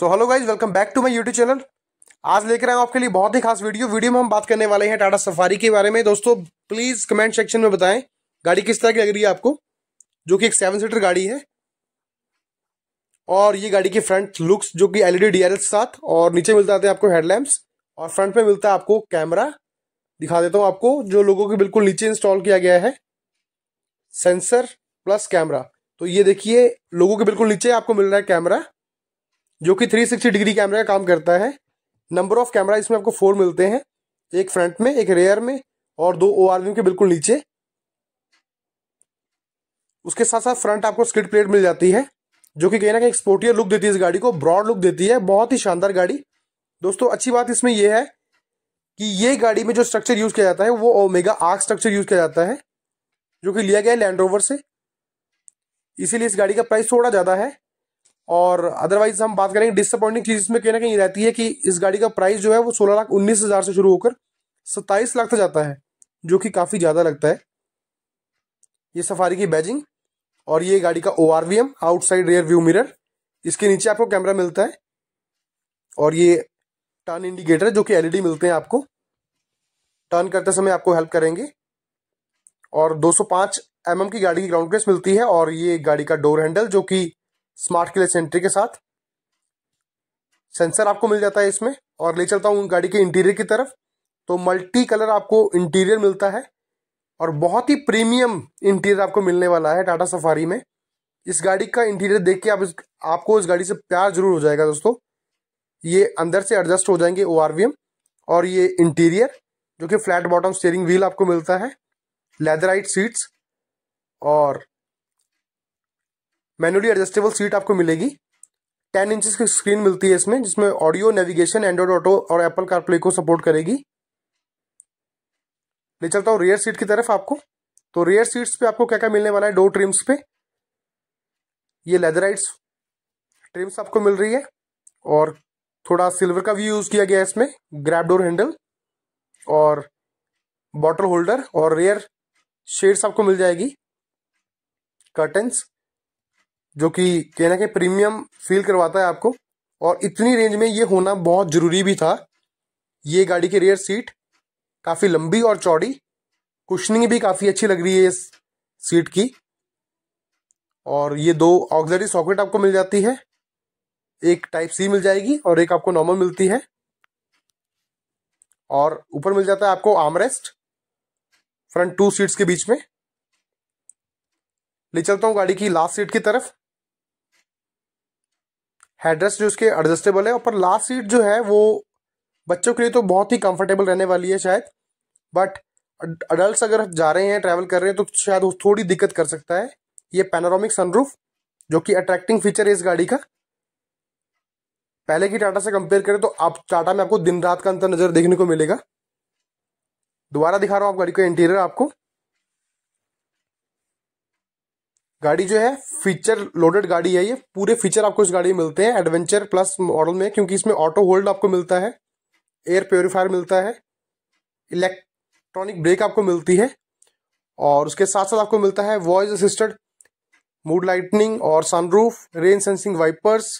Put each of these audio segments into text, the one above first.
so hello guys welcome back to my YouTube channel आज लेकर आया हूँ आपके लिए बहुत ही खास वीडियो वीडियो में हम बात करने वाले हैं टाटा सफारी के बारे में दोस्तों प्लीज़ कमेंट सेक्शन में बताएं गाड़ी किस तरह की लग रही है आपको जो कि एक सेवन सीटर गाड़ी है और ये गाड़ी की फ्रंट लुक्स जो कि एलईडी डीआरएल के साथ और नीचे मिलता है आपको हेडलैम्प्स और फ्रंट में मिलता है आपको कैमरा दिखा देता हूँ आपको जो लोगों के बिल्कुल नीचे इंस्टॉल किया गया है सेंसर प्लस कैमरा तो ये देखिए लोगों के बिल्कुल नीचे आपको मिल रहा है कैमरा जो कि 360 डिग्री कैमरा का काम करता है नंबर ऑफ कैमरा इसमें आपको फोर मिलते हैं एक फ्रंट में एक रेयर में और दो ओ आर के बिल्कुल नीचे उसके साथ साथ फ्रंट आपको स्किड प्लेट मिल जाती है जो कि कहीं ना कहीं स्पोर्टियर लुक देती है इस गाड़ी को ब्रॉड लुक देती है बहुत ही शानदार गाड़ी दोस्तों अच्छी बात इसमें यह है कि ये गाड़ी में जो स्ट्रक्चर यूज किया जाता है वो ओमेगा आर्क स्ट्रक्चर यूज किया जाता है जो कि लिया गया है लैंड रोवर से इसीलिए इस गाड़ी का प्राइस थोड़ा ज़्यादा है और अदरवाइज हम बात करेंगे डिसअपॉइंटिंग चीज इसमें कहीं ना कहीं रहती है कि इस गाड़ी का प्राइस जो है वो सोलह लाख उन्नीस हज़ार से शुरू होकर सत्ताईस लाख तक जाता है जो कि काफ़ी ज़्यादा लगता है ये सफारी की बैजिंग और ये गाड़ी का O R V M outside rear view mirror इसके नीचे आपको कैमरा मिलता है और ये टर्न इंडिकेटर जो कि एलईडी e मिलते हैं आपको टर्न करते समय आपको हेल्प करेंगे और 205 सौ mm की गाड़ी की ग्राउंड क्लेस मिलती है और ये गाड़ी का डोर हैंडल जो कि स्मार्ट क्लेस एंट्री के साथ सेंसर आपको मिल जाता है इसमें और ले चलता हूँ गाड़ी के इंटीरियर की तरफ तो मल्टी कलर आपको इंटीरियर मिलता है और बहुत ही प्रीमियम इंटीरियर आपको मिलने वाला है टाटा सफारी में इस गाड़ी का इंटीरियर देख के आप इस आपको इस गाड़ी से प्यार जरूर हो जाएगा दोस्तों ये अंदर से एडजस्ट हो जाएंगे ओ और ये इंटीरियर जो कि फ्लैट बॉटम स्टेयरिंग व्हील आपको मिलता है लेदराइट सीट्स और मैनुअली एडजस्टेबल सीट आपको मिलेगी टेन इंचज की स्क्रीन मिलती है इसमें जिसमें ऑडियो नेविगेशन एंड्रॉयड ऑटो और एप्पल कारप्ले को सपोर्ट करेगी ले चलता हूँ रेयर सीट की तरफ आपको तो रेयर सीट्स पे आपको क्या क्या मिलने वाला है डो ट्रिम्स पे ये लेदराइट्स ट्रिम्स आपको मिल रही है और थोड़ा सिल्वर का भी यूज़ किया गया है इसमें ग्रैप डोर हैंडल और बॉटल होल्डर और रेयर शेड्स आपको मिल जाएगी कर्टन्स जो कि कहना कि प्रीमियम फील करवाता है आपको और इतनी रेंज में ये होना बहुत ज़रूरी भी था ये गाड़ी की रेयर सीट काफ़ी लंबी और चौड़ी कुशनिंग भी काफ़ी अच्छी लग रही है इस सीट की और ये दो ऑक्सरी सॉकेट आपको मिल जाती है एक टाइप सी मिल जाएगी और एक आपको नॉर्मल मिलती है और ऊपर मिल जाता है आपको आर्मरेस्ट फ्रंट टू सीट्स के बीच में ले चलता हूँ गाड़ी की लास्ट सीट की तरफ हेडरेस्ट जो उसके एडजस्टेबल है और लास्ट सीट जो है वो बच्चों के लिए तो बहुत ही कंफर्टेबल रहने वाली है शायद बट अडल्ट अगर जा रहे हैं ट्रैवल कर रहे हैं तो शायद वो थोड़ी दिक्कत कर सकता है ये पेनारोमिक सनरूफ जो कि अट्रैक्टिंग फीचर है इस गाड़ी का पहले की टाटा से कंपेयर करें तो आप टाटा में आपको दिन रात का अंतर नजर देखने को मिलेगा दोबारा दिखा रहा हूँ आप गाड़ी का इंटीरियर आपको गाड़ी जो है फीचर लोडेड गाड़ी है ये पूरे फीचर आपको इस गाड़ी में मिलते हैं एडवेंचर प्लस मॉडल में क्योंकि इसमें ऑटो होल्ड आपको मिलता है एयर प्योरीफायर मिलता है इलेक्ट्रॉनिक ब्रेक आपको मिलती है और उसके साथ साथ आपको मिलता है वॉइस असिस्टेड मूड लाइटनिंग और sunroof rain sensing wipers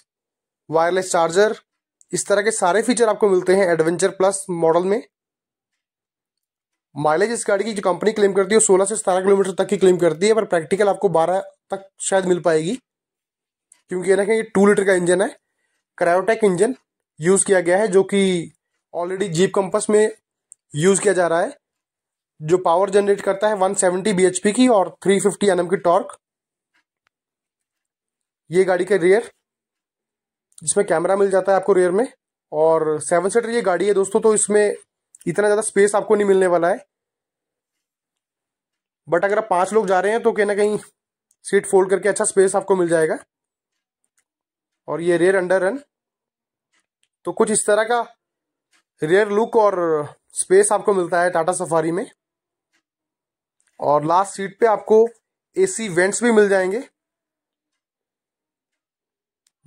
wireless charger इस तरह के सारे फीचर आपको मिलते हैं एडवेंचर प्लस मॉडल में माइलेज इस गाड़ी की जो कंपनी क्लेम करती है सोलह से सतारह किलोमीटर तक की क्लेम करती है पर प्रैक्टिकल आपको बारह तक शायद मिल पाएगी क्योंकि ये ना ये टू लीटर का इंजन है क्रायोटेक इंजन यूज़ किया गया है जो कि ऑलरेडी जीप कंपस में यूज़ किया जा रहा है जो पावर जनरेट करता है 170 सेवेंटी की और 350 फिफ्टी की टॉर्क ये गाड़ी का रियर जिसमें कैमरा मिल जाता है आपको रियर में और सेवन सीटर ये गाड़ी है दोस्तों तो इसमें इतना ज़्यादा स्पेस आपको नहीं मिलने वाला है बट अगर आप पांच लोग जा रहे हैं तो कहीं ना कहीं सीट फोल्ड करके अच्छा स्पेस आपको मिल जाएगा और ये रेयर अंडर रन तो कुछ इस तरह का रेयर लुक और स्पेस आपको मिलता है टाटा सफारी में और लास्ट सीट पे आपको एसी वेंट्स भी मिल जाएंगे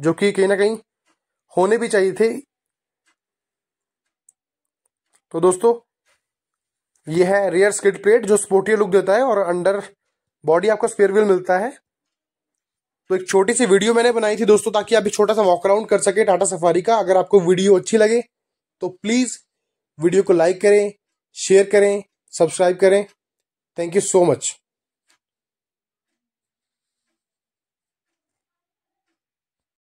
जो कि कहीं ना कहीं होने भी चाहिए थे तो दोस्तों यह है रियर स्किड प्लेट जो स्पोर्टी लुक देता है और अंडर बॉडी आपको स्पेयर व्हील मिलता है तो एक छोटी सी वीडियो मैंने बनाई थी दोस्तों ताकि आप एक छोटा सा वॉक अराउंड कर सके टाटा सफारी का अगर आपको वीडियो अच्छी लगे तो प्लीज़ वीडियो को लाइक करें शेयर करें सब्सक्राइब करें थैंक यू सो मच